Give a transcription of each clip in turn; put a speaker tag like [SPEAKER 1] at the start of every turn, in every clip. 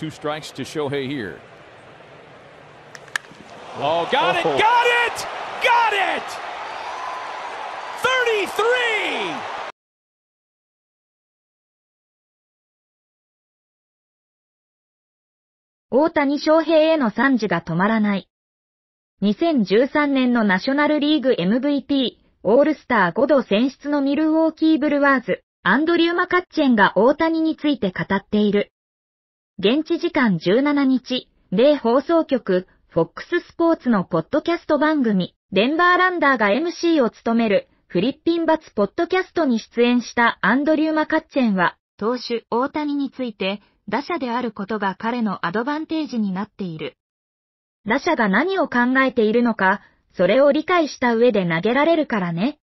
[SPEAKER 1] Two strikes to Shohei here. Oh, got it, got it, got it! 33! 大谷翔平への賛辞が止まらない。2013年のナショナルリーグ MVP、オールスター5度選出のミルウォーキーブルワーズ、アンドリュー・マカッチェンが大谷について語っている。現地時間17日、米放送局、FOX スポーツのポッドキャスト番組、デンバーランダーが MC を務める、フリッピンバツポッドキャストに出演したアンドリュー・マカッチェンは、投手大谷について、打者であることが彼のアドバンテージになっている。打者が何を考えているのか、それを理解した上で投げられるからね。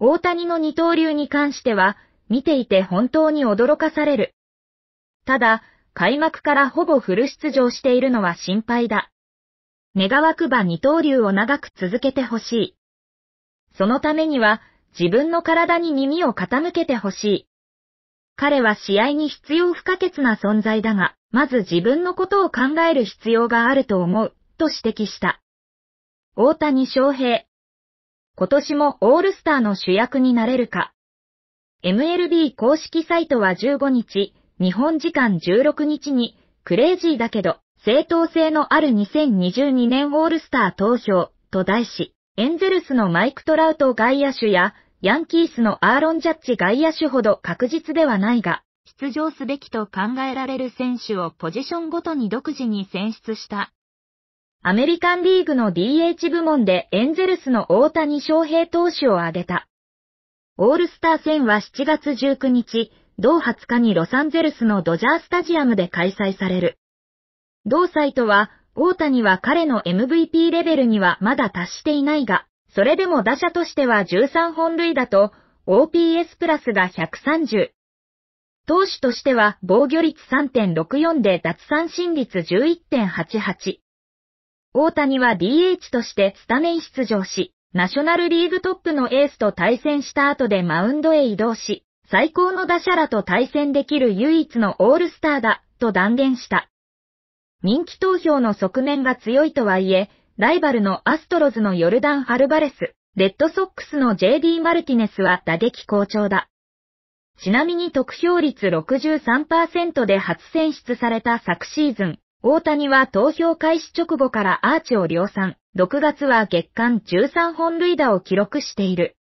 [SPEAKER 1] 大谷の二刀流に関しては、見ていて本当に驚かされる。ただ、開幕からほぼフル出場しているのは心配だ。願わくば二刀流を長く続けてほしい。そのためには、自分の体に耳を傾けてほしい。彼は試合に必要不可欠な存在だが、まず自分のことを考える必要があると思う、と指摘した。大谷翔平。今年もオールスターの主役になれるか。MLB 公式サイトは15日、日本時間16日に、クレイジーだけど、正当性のある2022年オールスター投票と題し、エンゼルスのマイク・トラウト外野手や、ヤンキースのアーロン・ジャッジ外野手ほど確実ではないが、出場すべきと考えられる選手をポジションごとに独自に選出した。アメリカンリーグの DH 部門でエンゼルスの大谷翔平投手を挙げた。オールスター戦は7月19日、同20日にロサンゼルスのドジャースタジアムで開催される。同サイトは、大谷は彼の MVP レベルにはまだ達していないが、それでも打者としては13本塁打と、OPS プラスが130。投手としては防御率3.64で奪三振率11.88。大谷は DH としてスタメン出場し、ナショナルリーグトップのエースと対戦した後でマウンドへ移動し、最高の打者らと対戦できる唯一のオールスターだ、と断言した。人気投票の側面が強いとはいえ、ライバルのアストロズのヨルダン・ハルバレス、レッドソックスの JD マルティネスは打撃好調だ。ちなみに得票率63%で初選出された昨シーズン、大谷は投票開始直後からアーチを量産、6月は月間13本塁打を記録している。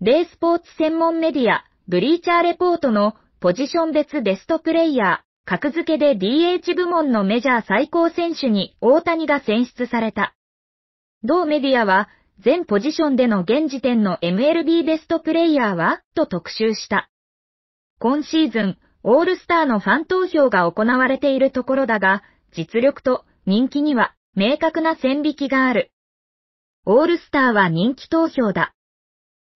[SPEAKER 1] デースポーツ専門メディア、ブリーチャーレポートのポジション別ベストプレイヤー、格付けで DH 部門のメジャー最高選手に大谷が選出された。同メディアは、全ポジションでの現時点の MLB ベストプレイヤーはと特集した。今シーズン、オールスターのファン投票が行われているところだが、実力と人気には明確な線引きがある。オールスターは人気投票だ。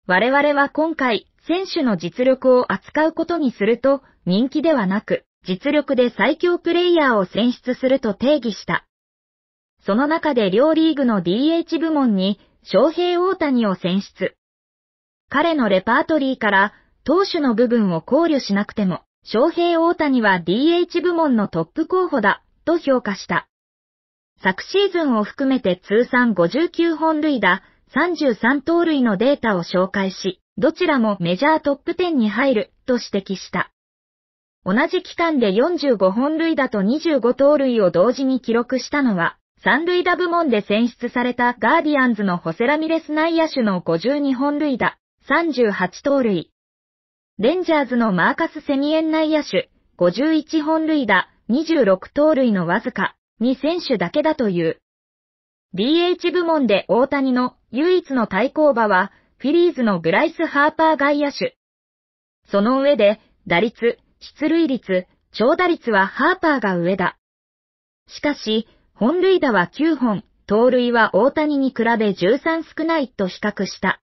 [SPEAKER 1] 我々は今回、選手の実力を扱うことにすると、人気ではなく、実力で最強プレイヤーを選出すると定義した。その中で両リーグの DH 部門に、翔平大谷を選出。彼のレパートリーから、投手の部分を考慮しなくても、翔平大谷は DH 部門のトップ候補だ、と評価した。昨シーズンを含めて通算59本塁打、33盗塁のデータを紹介し、どちらもメジャートップ10に入ると指摘した。同じ期間で45本塁打と25盗塁を同時に記録したのは、三塁打部門で選出されたガーディアンズのホセラミレス内野手の52本塁打、38盗塁。レンジャーズのマーカス・セミエン内野手、51本塁打、26盗塁のわずか、2選手だけだという。DH 部門で大谷の唯一の対抗馬は、フィリーズのブライス・ハーパー外野手。その上で、打率、出塁率、長打率はハーパーが上だ。しかし、本塁打は9本、盗塁は大谷に比べ13少ないと比較した。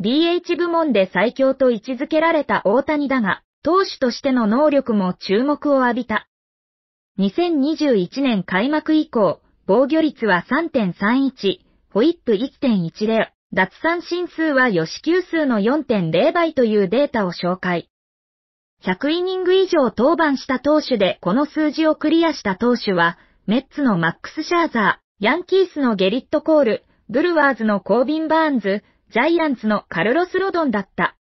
[SPEAKER 1] DH 部門で最強と位置づけられた大谷だが、投手としての能力も注目を浴びた。2021年開幕以降、防御率は3.31、ホイップ1.10、脱三振数は吉球数の4.0倍というデータを紹介。100イニング以上登板した投手でこの数字をクリアした投手は、メッツのマックス・シャーザー、ヤンキースのゲリット・コール、ブルワーズのコービン・バーンズ、ジャイアンツのカルロス・ロドンだった。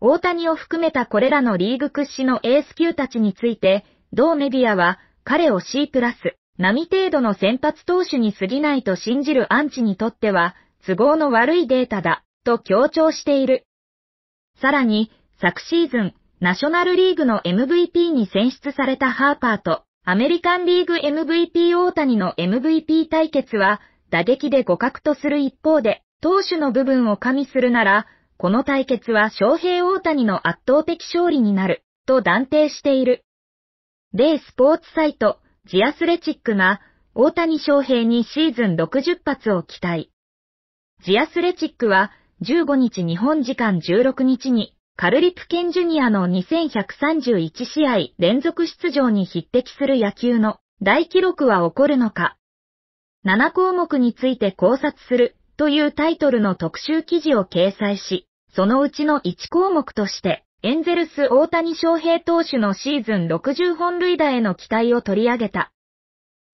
[SPEAKER 1] 大谷を含めたこれらのリーグ屈指のエース級たちについて、同メディアは、彼を C プラス、並程度の先発投手に過ぎないと信じるアンチにとっては、都合の悪いデータだ、と強調している。さらに、昨シーズン、ナショナルリーグの MVP に選出されたハーパーと、アメリカンリーグ MVP 大谷の MVP 対決は、打撃で互角とする一方で、投手の部分を加味するなら、この対決は翔平大谷の圧倒的勝利になる、と断定している。デスポーツサイト、ジアスレチックが大谷翔平にシーズン60発を期待。ジアスレチックは15日日本時間16日にカルリプケンジュニアの2131試合連続出場に匹敵する野球の大記録は起こるのか。7項目について考察するというタイトルの特集記事を掲載し、そのうちの1項目として、エンゼルス大谷翔平投手のシーズン60本塁打への期待を取り上げた。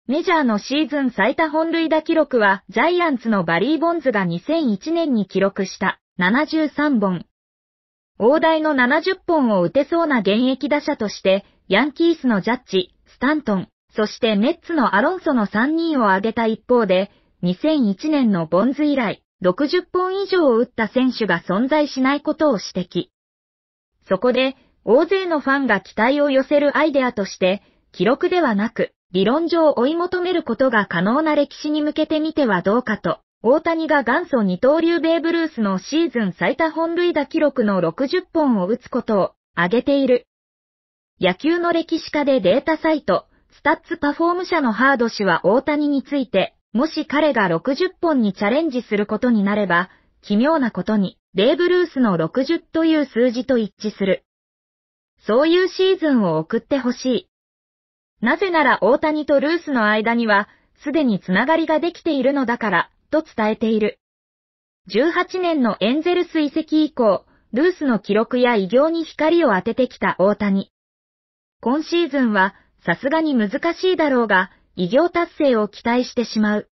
[SPEAKER 1] メジャーのシーズン最多本塁打記録は、ジャイアンツのバリー・ボンズが2001年に記録した73本。大台の70本を打てそうな現役打者として、ヤンキースのジャッジ、スタントン、そしてメッツのアロンソの3人を挙げた一方で、2001年のボンズ以来、60本以上を打った選手が存在しないことを指摘。そこで、大勢のファンが期待を寄せるアイデアとして、記録ではなく、理論上追い求めることが可能な歴史に向けてみてはどうかと、大谷が元祖二刀流ベーブルースのシーズン最多本塁打記録の60本を打つことを挙げている。野球の歴史家でデータサイト、スタッツパフォーム社のハード氏は大谷について、もし彼が60本にチャレンジすることになれば、奇妙なことに、ベーブ・ルースの60という数字と一致する。そういうシーズンを送ってほしい。なぜなら大谷とルースの間には、すでにつながりができているのだから、と伝えている。18年のエンゼルス移籍以降、ルースの記録や異業に光を当ててきた大谷。今シーズンは、さすがに難しいだろうが、異業達成を期待してしまう。